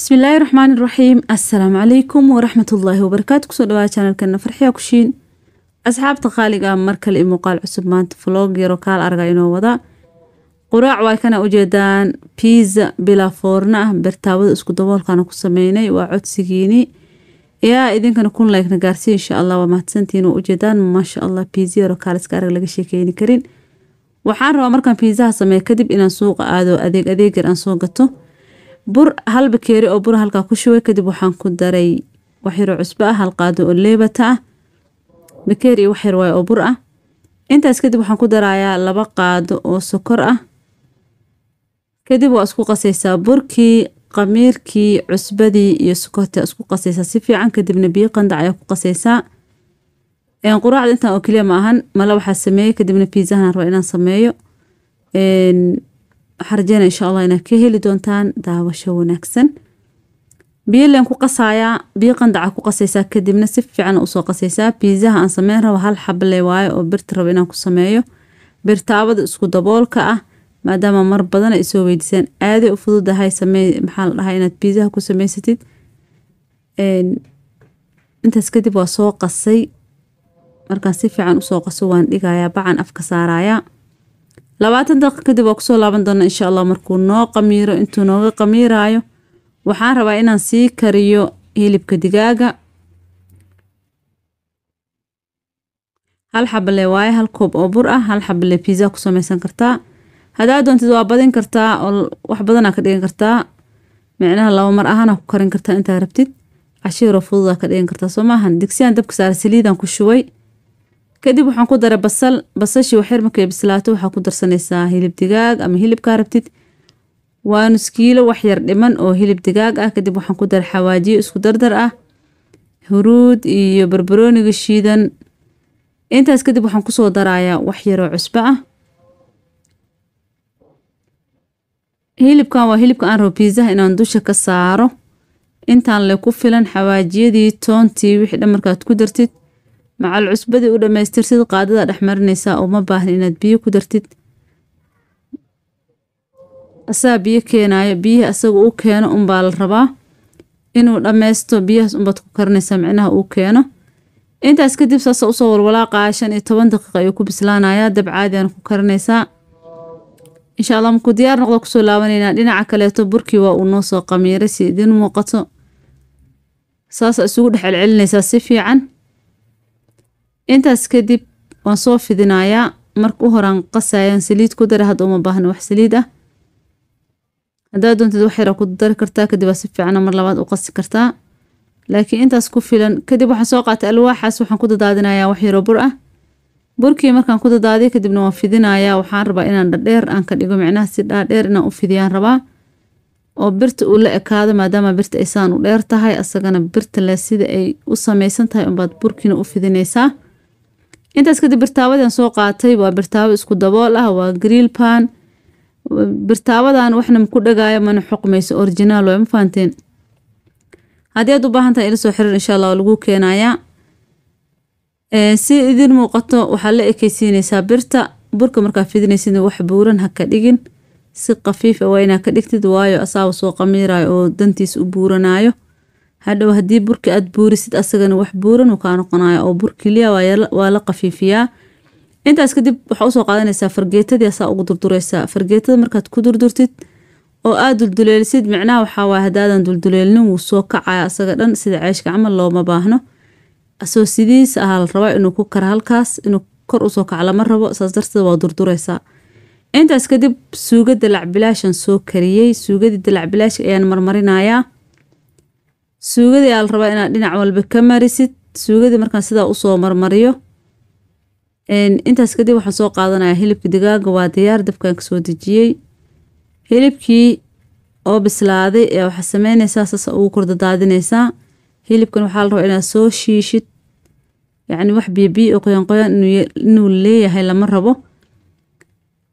bismillaahi raxmaan raxiim assalaamu calaykum waraxmatullaahi wabarakaatu kusoo dhawaada janalkeena farxiya kushiin asxaabta qaaliga ah, mar kale i muuqaal cusub maanta vlog yaro kaal arga inoo wadaa quraac waa kana ujeedaan biza bilaa foorna ah bartaawada isku daboolkana ku sameynay waa codsigiini yaa idinkana kun leegna gaarsiin insha allah waa mahadsantiin oo ujeedaan maasha allah biza yaro kaal iska arag laga sheekeyni karin waxaan rabaa markaan biizaha sameeya kadib inaan suuqa aado adeeg yar aan soo gato bur hal bakeeri oo bur halkaa ku shubay kadib waxaan ku daray waxyaro cusbo ah hal qaado oo leebata ah bakeeri iyo waxyar waay oo bur ah intaas kadib waxaan ku darayaa laba qaado oo sokor ah kadib waa isku qasaysaa burkii qamiirkii cusbadii iyo sokortii isku qasaysaa si fiican kadibna biyo qandac ayaa ku qasaysaa quraacda intan oo keliya ma ahan male waxaa sameeyey kadibna piizahan raba inaan sameeyo waxaa insha allah inaad ka heli doontaan daawasho wanaagsan biyo leen ku qasayaa biyo qandaca ku qasaysaa kadibna si fiican usoo qasaysaa biizaha aan sameyn rabo hal xable waayo oo birta rabo inaan ku sameeyo birtaabada isku daboolka ah maadaama mar badan ay soo weydiisaan aaday u fududahay same maxaa la dhahaa inaad biizaha ku sameysatid intaas kadib waa soo qasay markaan si fiican usoo qaso waan dhigayaa bacan afka saaraayaa labaatan daqiiq kadib waa kusoo laaban doonaa insha allah markuu noo qamiiro intuu nooga qamiiraayo waxaan rabaa inaan sii kariyo hilibka digaaga hal xabale waaye hal koob oo bur ah hal xabale biiza ku samaysan kartaa haddaad doontid waa badin kartaa oo wax badanaa ka dhigan kartaa micnaha laba mar ahaana ku karin kartaa intaa rabtid cashiiro fududaa ka dhigan kartaa soo maahan digsiyaan dabka saara saliidaan ku shubay kadib waxaan ku daray basal basashii waxyar markay bislaato waxaa ku darsanaysaa hilib digaag ama hilibkaa rabtid waa nus kiilo waxyar dhiman oo hilib digaag ah kadib waxaan ku daray xawaajiyo isku dardar ah huruud iyo barbarooniga shiidan intaas kadib waxaan kusoo darayaa wax yaroo cusbo ah hilibkan waa hilibka aan rabo biizaha inaan dusha ka saaro intaan le ku filan xawaajiyadii toontii wixii dhan markaad ku dartid macal cusbadii u dhammaystirtid qaadada dhex marinaysaa uma baahna inaad biyo ku dartid asaa biyo keenaayo biyihii asaga uu keeno unbaa la rabaa inuu dhammaysto biyahaas unbaad ku karinaysaa micnaha uu keeno intaas kadib saasa usoo walwalaaqaa shan iyo toban daqiiqa ayuu ku bislaanayaa dab caadiana ku karinaysaa insha allah markuu diyaar noqda kusoo laabanaynaa dhinaca kaleeto burkii waa uu noo soo qamiiray si idin muuqato saasa isugu dhex celcelinaysaa si fiican intaas kadib waan soo fidinayaa marka u horaan qasayaan saliid ku dara hadda uma baahna wax saliid ah haddaad doontid wax yara ku dari kartaa kadib waa si fiicana mar labaad u qasi kartaa laakiin intaas ku filan kadib waxaan soo qaatay alwaaxaas waxaan ku dadaadinayaa wax yaro bur ah burkii markaan ku dadaadiya kadibna waan fidinayaa waxaan rabaa inaan dhadheer aan ka dhigo micnaha si dhaadheer inaan u fidiyaan rabaa oo birta uu la ekaado maadaama birta ay saan u dheer tahay asagana birta le sida ay u samaysan tahay unbaad burkiina u fidinaysaa intaas kadib birtaabadan soo qaatay waa birtaabo isku dabool ah waa greel pan birtaabadan waxna maku dhagaayo mana xuqmayso originaal waa mafahanteen haddii aad u baahan tahay ila soo insha allah lagu keenayaa eh, si idin muuqato waxaad la ekeysiinaysaa birta burka markaa fidinaysid wax buuran ha ka dhigin si khafiifa ah waa inaa ka dhigtid waayo asaaba soo qamiiraayo oo dantiis u buuranaayo hadhow haddii burki aad buurisid asagana wax buuran uu kaa noqonayo oo bur keliya waa la qafiifiyaa intaas kadib waxaa usoo qaadanaysaa fargeetadii asaa ugu durdureysaa fargeetada markaad ku durdurtid oo aada dulduleelisid micnaha waxaa haddaadan dulduleelnin wuu soo kacaya asaga dhan sida ceeshka camal looma baahno asoo sidiisa ahaa la rabaa inuu ku kara halkaas inuu kor usoo kaca lama rabo saas darteed waa durdureysaa intaas kadib suuga dalac bilaashan soo kariyey suugadii dalac bilaashka ayaan marmarinayaa suugadii aal rabaa inaad dhinac walba ka marisid suugadii markaan sidaa usoo marmariyo intaas kadib waxaan soo qaadanayaa hilibka digaaga waa diyaar dabkaan kasoo dejiyey hilibkii oo bislaaday ee waxaa sameynaysaa sasa ugu kordadaadinaysaa hilibkan waxaa la rabaa inaad soo shiishid yacni wax biyo biyo oo qoyan qoyan inuu leeyahay lama rabo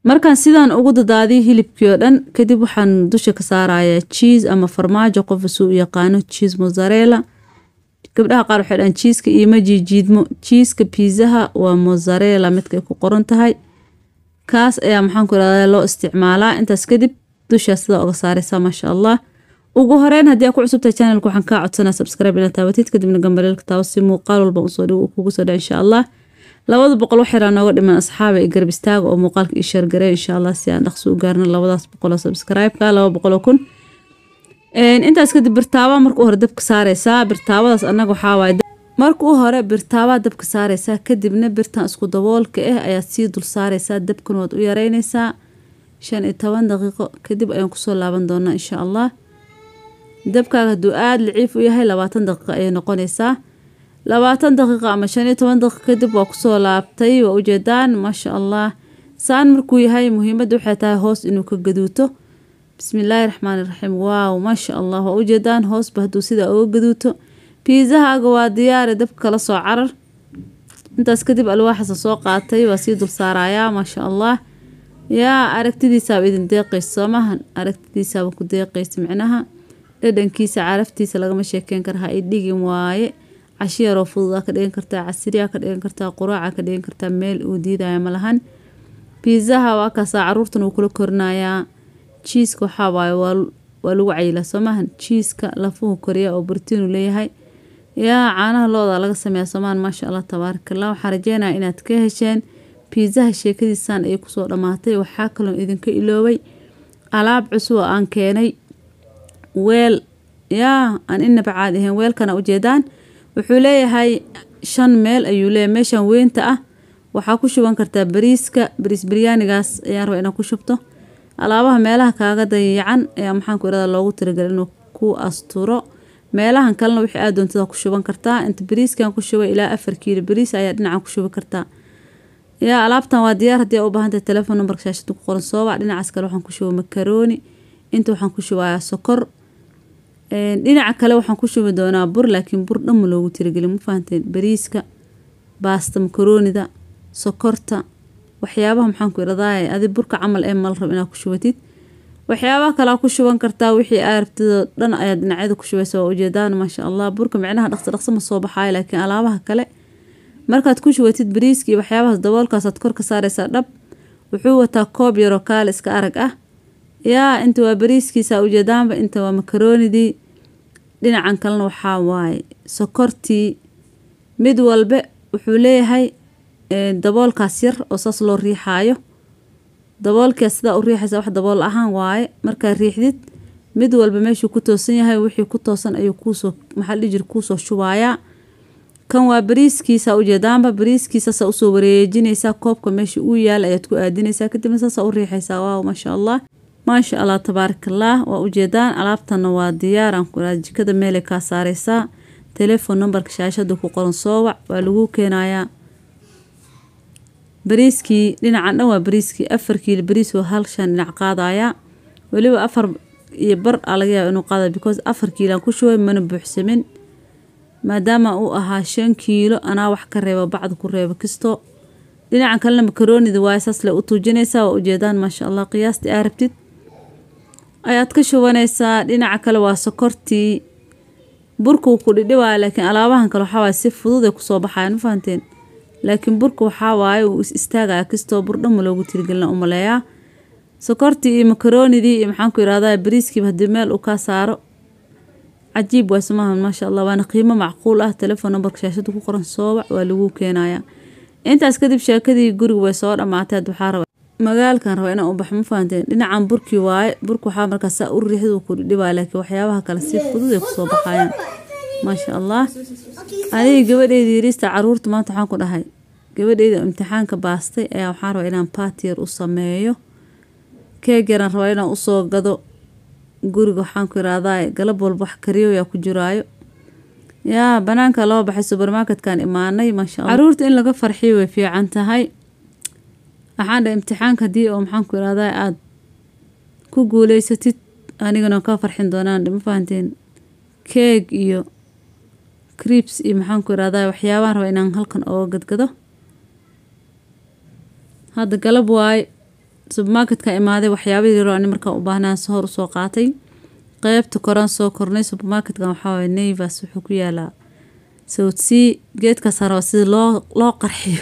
markaan sidaan ugu dadaadiy hilibkii oo dhan kadib waxaan dusha ka saarayaa jiis ama farmaajo qofa suu u yaqaano jiis mozareela gabdhaha qaar waxay dhahan jiiska iima jiijiidmo jiiska biizaha waa mozareela midkay ku qoran tahay kaas ayaa maxaanku irahdaa loo isticmaalaa intaas kadib dushaas sidaa uga saaraysaa maasha allah ugu horeyn haddii aa ku cusubtahay channelka waxaan kaa codsanaa subscribe ila taabatiid kadibna gambareelka taabo si muuqaal walba usoo dhigo kugu soo dhaca insha allah labada boqol waxyaraa nooga dhiman asxaaba ee garab istaaga oo muuqaalka i sheergaree insha allah si aan dhaqsi u gaarno labadaas boqoloo subscribe-ka laba boqoloo kun intaas kadib birtaaba marka hore dabka saareysaa birtaabadaas annaga waxaa marka u hore birtaabaa dabka saareysaa kadibna birtan isku daboolka ah eh ayaad sii dul saareysaa dabkana waad u yareyneysaa shan iyo toban daqiiqo kadib ayaan kusoo laaban doonaa insha allah dabkaaga hadduu aada laciif u yahay labaatan daqiiqo ayay noqoneysaa labaatan daqiiqo ama shan iyo toban daqiiqo kadib waa kusoo laabtay waa ujeedaan maasha allah saan markuu yahay muhiimadda waxay tahay hoos inuu ka gaduuto bismillaahi raxmaani raxiim waaw maasha allah waa ujeedaan hoosba hadduu sidaa uga gaduuto biizahaaga waa diyaari dabka kala soo carar intaas kadib alwaaxasa soo qaatay waa sii dul maasha allah yaa aragtidiisaaba idin deeqaysa soo aragtidiisaaba ku deeqaysa micnaha dhadhankiisa caraftiisa lagama sheekeyn kara karahaa idhigin waaye cashi yaroo fududaa ka dhigan kartaa casiriya ka dhigan kartaa quraaca ka dhigan kartaa meel uu diidaya malahan biizaha waa kaasaa caruurtan uu kula korinayaa jiiska waxaa waaye waa lagu cayilaa soomahan jiiska lafuhu koriya oo bortiinu leeyahay yaa caanaha looda laga sameeya soomahan maasha allah tabaarakallah waxaan rajeynaya inaad ka hesheen biizaha sheekadiisaan ayay kusoo dhammaatay waxaa kaloo idinka iloobay alaab cusub oo aan keenay weel yaa aan inaba caadi ahayn weelkana ujeedaan wuxuu leeyahay shan meel ayuu leeyahay meeshan weynta ah waxaa ku shuban kartaa bariiska bariis biryaanigaas ayaan raba inaad ku shubto alaabaha meelaha kaaga dayacan ayaa maxaan ku irada loogu talagalay inuu ku asturo meelahan kalena wixii aad doontada ku shuban kartaa inta bariiskan ku shuba ilaa afar kiilo bariis ayaa dhinacan ku shubi kartaa yaa alaabtan waa diyaar haddii u baahantahay telefoon numbarka shaashada ku qoran sooba dhinacaas kale waxaan ku shubay makarooni inta waxaan ku shubayaa sokor dhinaca kale waxaan ku shubi doonaa bur laakiin bur dhamma loogu tirageli ma fahanteen bariiska baasta makaroonida sokorta waxyaabaha maxaan ku idhadaa adi burka camal ee mal rab inaad ku shubatid waxyaabaha kalea ku shuban kartaa wixii aa rabtidoo dhan ayaad dhinacyada ku shubaysa waa ujeedaan maasha allah burka micnaha dhaqsa dhaqsa ma soo baxaayo laakiin alaabaha kale markaad ku shubatid bariiskii waxyaabahaas daboolkaasaad kor saaraysaa dhab wuxuu wataa koob yaroo kaale iska arag ah yaa inta waa bariiskiisa ujeedaanba inta waa makaroonidii dhinacan kalena waxaa waaye sokortii mid walbe wuxuu leeyahay daboolkaas yar oo saas loo riixaayo daboolkia sidaa u riixaysa wax dabool ahaan waaye markaad riixdid mid walba meeshuu ku toosan yahay wixii ku toosan ayuu kuusoo maxaaldhijir kuusoo shubaayaa kan waa bariiskiisa ujeedaanba bariiskiisa usoo wareejinaysaa koobka meesha uu yaala ayaad ku aadinaysaa kadibna saasaa u riixaysaa waaw maasha allah maasha allah tabaarakallaah waa ujeedaan alaabtana waa diyaaraan kuraa jikada meele kaa saareysaa telefon nambarka shaashada ku qoran soo wac waa laguu keenayaa bariiskii dhinacan dhan waa bariiskii afar kiilo bariis oo hal shan dhinac qaadayaa weliba afar iyo bar aa laga yaaba inuu qaadaya because afar kiilaan ku shubay mana buuxsamin maadaama uu ahaa shan kiilo anaa wax ka reebo bacda ku reebo kisto dhinacan kalena makaroonida waaye saas le u tuujinaysaa waa ujeedaan maasha allah qiyaastii aa rabtid ayaad ka shubanaysaa dhinaca kale waa sokortii wuu ku dhidhiwaa laakiin alaabahan kale waxaa si fudud kusoo baxayan ma laakiin burka waxaa waaye uu is istaagaya kastoo burdhanma loogu tirigelina umaleeyaa sokortii iyo makaroonidii iyo maxaanku yidhahdaa bariiskiiba haddii meel uu kaa saaro cajiib waay sumahan maasha allah waana qiimo macquul ah telefon nambarka shaashada ku qoran soobac waa laguu keenayaa intaas kadib sheekadii guriga way soo dhammaatay ad waxaa raba magaalkan raba inaan u baxo ma fahanteen dhinacan burkii waaye burki waxaa markaasaa u riixdu ku dhibaa laakiin waxyaabaha kale si fudud kusoo baxayaan maasha allah anigi gabadheydii yariista caruurta maanta waxaan ku dhahay gabadheyda imtixaanka baastay ayaa waxaan rabaa inaan baatiyar u sameeyo keegaraan rabaa inaan usoo gado guriga waxaan ku iraadaa galab walba wax kariyoyaa ku jiraayo yaa banaanka loo baxay subermarketkan imaanay maasha caruurta in laga farxiyo way fiican tahay waxaan dhahay imtixaanka haddii oo maxaanku irahdaa aad ku guuleysatid anigana ka farxin doonaan ma fahanteen keeg iyo crips iyo maxaanku irahdaa waxyaabahan raba inaan halkan ooga gadgado hadda galab waaye subermarketka imaaday waxyaabadii yaroo ani markaa u baahnaan hor usoo qaatay qeybta koran soo kornay subermarketkan waxaawaye neyvas wuxuu ku yaalaa sawdsea geedka haraba sida loo loo qarxiyo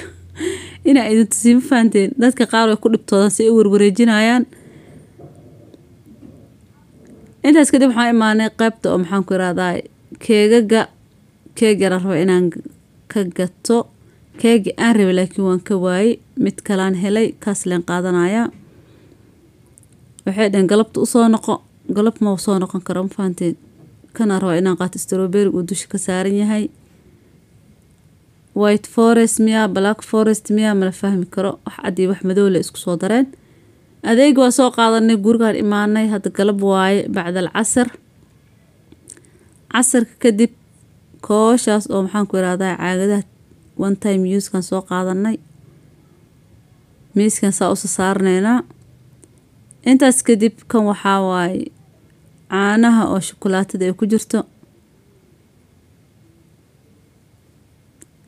inaa idin tusiima fahanteen dadka qaar way ku dhibtoodan si ay u warwareejinayaan intaas kadib waxaan imaanay qaybta oo maxaanku irahdaa keegaga keegana raba inaan ka gato keegi aan rabay laakiin waan ka waayey mid kalaan helay kaas leen qaadanayaa waxay dhaheen galabta usoo noqo galab ma noqon karo ma fahanteen kana raba inaan qaato stroberi uu dusha ka saaran yahay white forest miya black forest miya mala fahmi karo wax cad wax madow le isku soo dareen adeeg waa soo qaadanay gurigaan imaanay hadda galab waaye bacdal casar casarka kadib kooshaas oo maxaanku ku irahdaa caagadaha one time uskan soo qaadanay miiskan saa usa saarnaynaa intaas kadib kan waxaa waaye caanaha oo shukulaatada ay ku jirto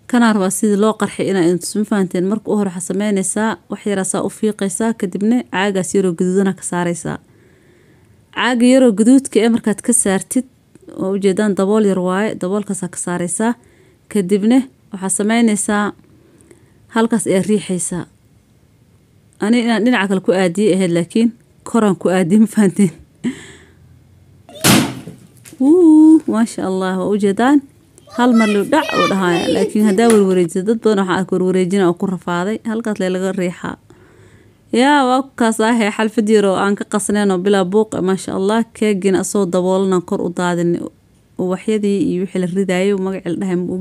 kanaar waa sidii loo qarxay inaa mafahanteen marka u hore waxaa sameynaysaa waxyaraasaa u fiiqaysaa kadibna caagaas yaroo gaduudana ka saaraysaa caaga yaroo gaduudka ee markaad ka saartid oo ujeedaan dabool yar waaye daboolkaasaa ka saareysaa kadibna waxaa sameynaysaa halkaas ayaa riixaysaa ani inaan dhinaca kale ku aadiye ahayd laakiin koraan ku aadiye mafahanteen maasha allah waa ujeedaan hal mar liudhac u dhahaaya laakiin haddaa warwareejisa dad badan waxaa arka warwareejina oo ku rafaaday halkaas le riixaa yaa waa kaas ahee xalfad yar aan ka qasnayn oo bilaa buuqa maasha allah keegina asoo daboolanaan kor u daadin uwaxyadii iyo wixii la ridaayo magacii la dhahay ma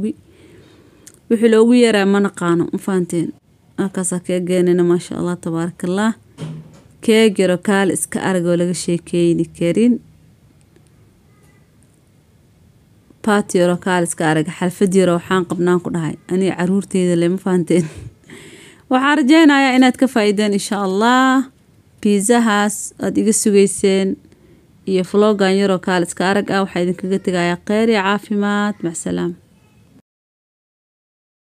wixii loogu yeeraayo ma naqaano ma fahanteen halkaasaa keegeenina maasha allah tabaarakallaah keeg yaroo kaali iska arag oo laga sheekeyni karin baati yaroo kaaliska arag xalfad yaro waxaan qabnaan ku dhahay anii caruurteyda lema fahanteen waxaan rajeynayaa inaad ka faa-ideen insha allah biizahaas aada iga sugeyseen iyo flogan yaroo kaaliska arag ah waxaa idinkaga tegayaa kheyr iyo caafimaad macsalaam